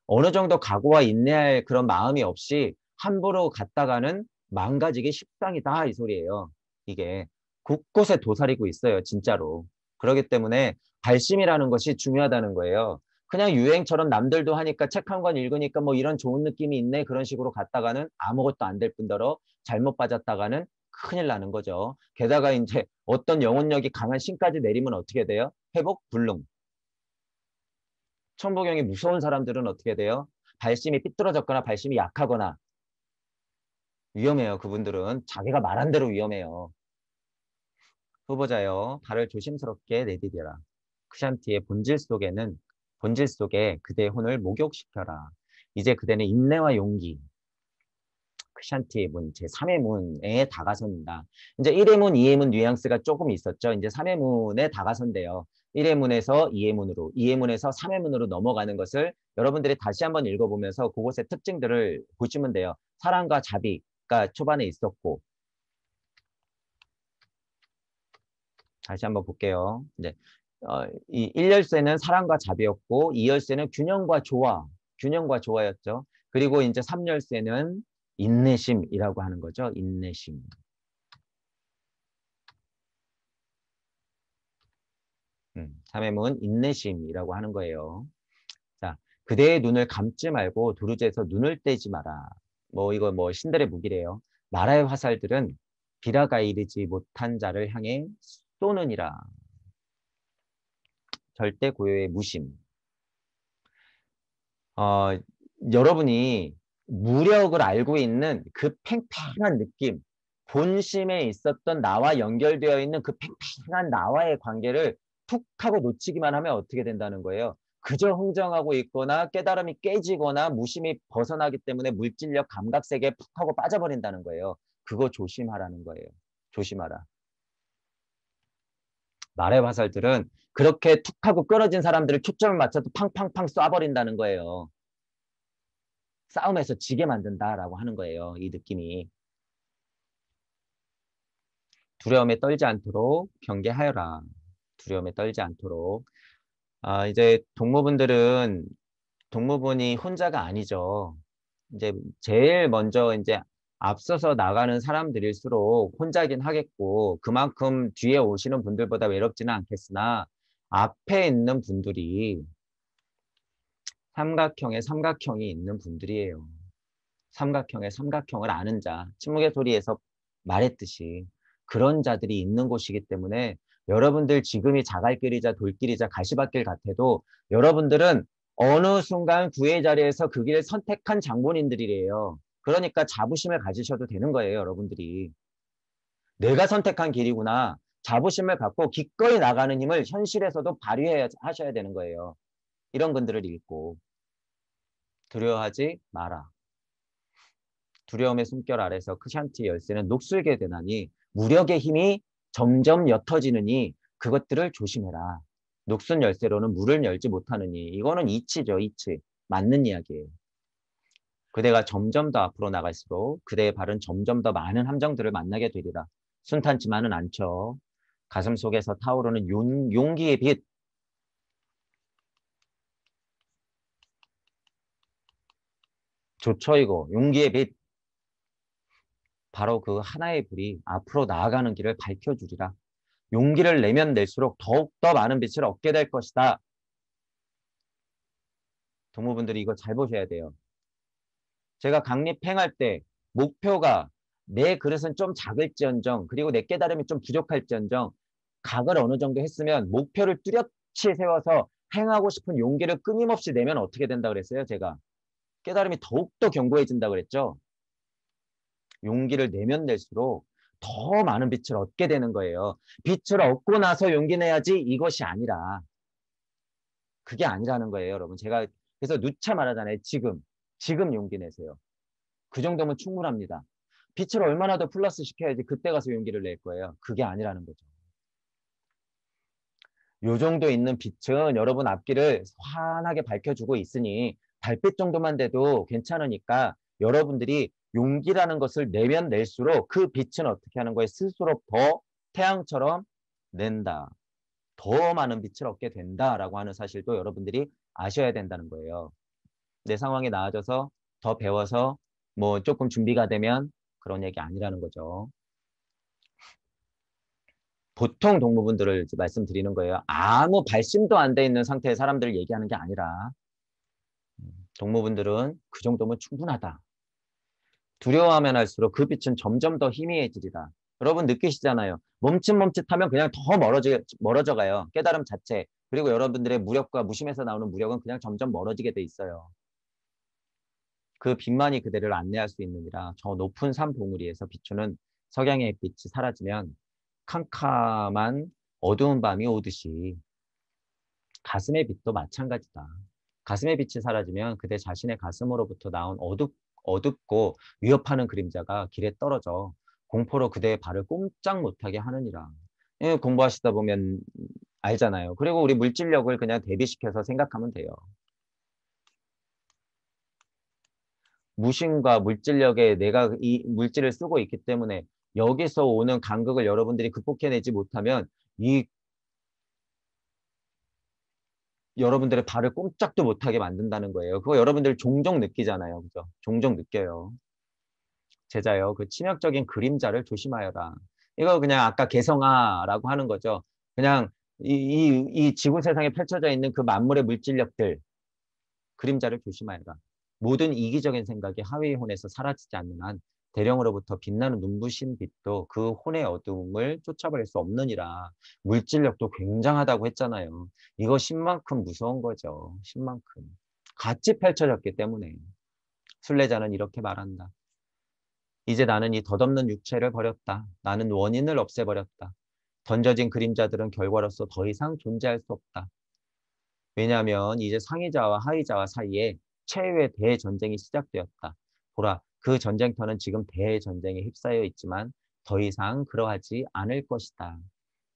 어느 정도 각오와 인내할 그런 마음이 없이 함부로 갔다가는 망가지기 십상이다 이 소리예요. 이게 곳곳에 도사리고 있어요. 진짜로. 그러기 때문에 발심이라는 것이 중요하다는 거예요. 그냥 유행처럼 남들도 하니까 책 한 권 읽으니까 뭐 이런 좋은 느낌이 있네 그런 식으로 갔다가는 아무것도 안 될 뿐더러 잘못 빠졌다가는 큰일 나는 거죠. 게다가 이제 어떤 영혼력이 강한 신까지 내리면 어떻게 돼요? 회복 불능. 천부경이 무서운 사람들은 어떻게 돼요? 발심이 삐뚤어졌거나 발심이 약하거나 위험해요. 그분들은 자기가 말한 대로 위험해요. 후보자여 발을 조심스럽게 내디뎌라. 크샨티의 본질 속에는 본질 속에 그대의 혼을 목욕시켜라. 이제 그대는 인내와 용기, 크샨티의 문, 제3의 문에 다가선다. 이제 1의 문, 2의 문 뉘앙스가 조금 있었죠. 이제 3의 문에 다가선대요. 1의 문에서 2의 문으로, 2의 문에서 3의 문으로 넘어가는 것을 여러분들이 다시 한번 읽어보면서 그곳의 특징들을 보시면 돼요. 사랑과 자비, 아까 초반에 있었고 다시 한번 볼게요. 네. 어, 이 1열쇠는 사랑과 자비였고 2열쇠는 균형과 조화, 균형과 조화였죠. 그리고 이제 3열쇠는 인내심이라고 하는 거죠. 인내심. 음, 삼해문 인내심이라고 하는 거예요. 자, 그대의 눈을 감지 말고 도르제에서 눈을 떼지 마라. 뭐 이거 뭐 신들의 무기래요. 나라의 화살들은 비라가 이르지 못한 자를 향해 쏘느니라. 절대 고요의 무심. 어, 여러분이 무력을 알고 있는 그 팽팽한 느낌, 본심에 있었던 나와 연결되어 있는 그 팽팽한 나와의 관계를 툭 하고 놓치기만 하면 어떻게 된다는 거예요? 그저 흥정하고 있거나 깨달음이 깨지거나 무심히 벗어나기 때문에 물질력 감각 세계에 푹 하고 빠져버린다는 거예요. 그거 조심하라는 거예요. 조심하라. 말의 화살들은 그렇게 툭 하고 끊어진 사람들을 초점을 맞춰서 팡팡팡 쏴버린다는 거예요. 싸움에서 지게 만든다라고 하는 거예요. 이 느낌이. 두려움에 떨지 않도록 경계하여라. 두려움에 떨지 않도록 아, 이제 동무분들은 동무분이 혼자가 아니죠. 이제 제일 먼저 이제 앞서서 나가는 사람들일수록 혼자긴 하겠고 그만큼 뒤에 오시는 분들보다 외롭지는 않겠으나 앞에 있는 분들이 삼각형의 삼각형이 있는 분들이에요. 삼각형의 삼각형을 아는 자, 침묵의 소리에서 말했듯이 그런 자들이 있는 곳이기 때문에 여러분들 지금이 자갈길이자 돌길이자 가시밭길 같아도 여러분들은 어느 순간 구의 자리에서 그 길을 선택한 장본인들이래요. 그러니까 자부심을 가지셔도 되는 거예요, 여러분들이. 내가 선택한 길이구나. 자부심을 갖고 기꺼이 나가는 힘을 현실에서도 발휘 하셔야 되는 거예요. 이런 분들을 읽고 두려워하지 마라. 두려움의 숨결 아래서 크샨티 열쇠는 녹슬게 되나니 무력의 힘이 점점 옅어지느니 그것들을 조심해라. 녹슨 열쇠로는 물을 열지 못하느니 이거는 이치죠 이치 맞는 이야기예요. 그대가 점점 더 앞으로 나갈수록 그대의 발은 점점 더 많은 함정들을 만나게 되리라. 순탄치만은 않죠. 가슴 속에서 타오르는 용, 용기의 빛. 좋죠 이거 용기의 빛. 바로 그 하나의 불이 앞으로 나아가는 길을 밝혀주리라. 용기를 내면 낼수록 더욱더 많은 빛을 얻게 될 것이다. 동무분들이 이거 잘 보셔야 돼요. 제가 강립행할 때 목표가 내 그릇은 좀 작을지언정 그리고 내 깨달음이 좀 부족할지언정 각을 어느 정도 했으면 목표를 뚜렷이 세워서 행하고 싶은 용기를 끊임없이 내면 어떻게 된다 그랬어요 제가 깨달음이 더욱더 견고해진다 그랬죠 용기를 내면 낼수록 더 많은 빛을 얻게 되는 거예요. 빛을 얻고 나서 용기 내야지 이것이 아니라 그게 아니라는 거예요, 여러분. 제가 그래서 누차 말하잖아요. 지금 지금 용기 내세요. 그 정도면 충분합니다. 빛을 얼마나 더 플러스 시켜야지 그때 가서 용기를 낼 거예요. 그게 아니라는 거죠. 요 정도 있는 빛은 여러분 앞길을 환하게 밝혀주고 있으니 달빛 정도만 돼도 괜찮으니까 여러분들이 용기라는 것을 내면 낼수록 그 빛은 어떻게 하는 거예요? 스스로 더 태양처럼 낸다. 더 많은 빛을 얻게 된다라고 하는 사실도 여러분들이 아셔야 된다는 거예요. 내 상황이 나아져서 더 배워서 뭐 조금 준비가 되면 그런 얘기 아니라는 거죠. 보통 동무분들을 말씀드리는 거예요. 아무 발심도 안 돼 있는 상태의 사람들을 얘기하는 게 아니라 음, 동무분들은 그 정도면 충분하다. 두려워하면 할수록 그 빛은 점점 더 희미해지리라. 여러분 느끼시잖아요. 멈칫멈칫하면 그냥 더 멀어져, 멀어져 가요. 깨달음 자체. 그리고 여러분들의 무력과 무심해서 나오는 무력은 그냥 점점 멀어지게 돼 있어요. 그 빛만이 그대를 안내할 수 있느니라 저 높은 산 봉우리에서 비추는 석양의 빛이 사라지면 캄캄한 어두운 밤이 오듯이 가슴의 빛도 마찬가지다. 가슴의 빛이 사라지면 그대 자신의 가슴으로부터 나온 어둡, 어둡고 위협하는 그림자가 길에 떨어져 공포로 그대의 발을 꼼짝 못하게 하느니라. 예, 공부하시다 보면 알잖아요. 그리고 우리 물질력을 그냥 대비시켜서 생각하면 돼요. 무신과 물질력에 내가 이 물질을 쓰고 있기 때문에 여기서 오는 간극을 여러분들이 극복해내지 못하면 이 여러분들의 발을 꼼짝도 못하게 만든다는 거예요. 그거 여러분들 종종 느끼잖아요. 그죠? 종종 느껴요. 제자요. 그 침략적인 그림자를 조심하여라. 이거 그냥 아까 개성화라고 하는 거죠. 그냥 이, 이, 이 지구 세상에 펼쳐져 있는 그 만물의 물질력들, 그림자를 조심하여라. 모든 이기적인 생각이 하위 혼에서 사라지지 않는 한 대령으로부터 빛나는 눈부신 빛도 그 혼의 어둠을 쫓아버릴 수 없느니라 물질력도 굉장하다고 했잖아요. 이거 1 0만큼 무서운 거죠. 1 0만큼 같이 펼쳐졌기 때문에 순례자는 이렇게 말한다. 이제 나는 이 덧없는 육체를 버렸다. 나는 원인을 없애버렸다. 던져진 그림자들은 결과로서 더 이상 존재할 수 없다. 왜냐하면 이제 상의자와 하의자와 사이에 최후의 대전쟁이 시작되었다. 보라, 그 전쟁터는 지금 대전쟁에 휩싸여 있지만 더 이상 그러하지 않을 것이다.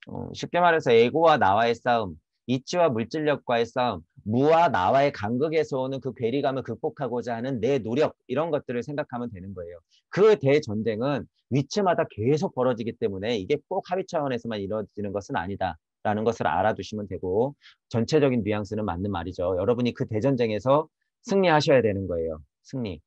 어, 쉽게 말해서 에고와 나와의 싸움, 이치와 물질력과의 싸움, 무와 나와의 간극에서 오는 그 괴리감을 극복하고자 하는 내 노력 이런 것들을 생각하면 되는 거예요. 그 대전쟁은 위치마다 계속 벌어지기 때문에 이게 꼭 합의 차원에서만 이루어지는 것은 아니다. 라는 것을 알아두시면 되고 전체적인 뉘앙스는 맞는 말이죠. 여러분이 그 대전쟁에서 승리하셔야 되는 거예요. 승리.